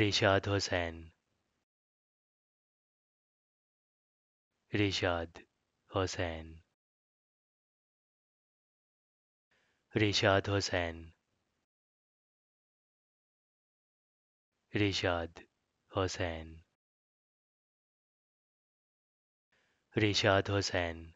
Rishad Hussain Rishad Hussain Rishad Hussain Rishad Hussain Rishad Hussain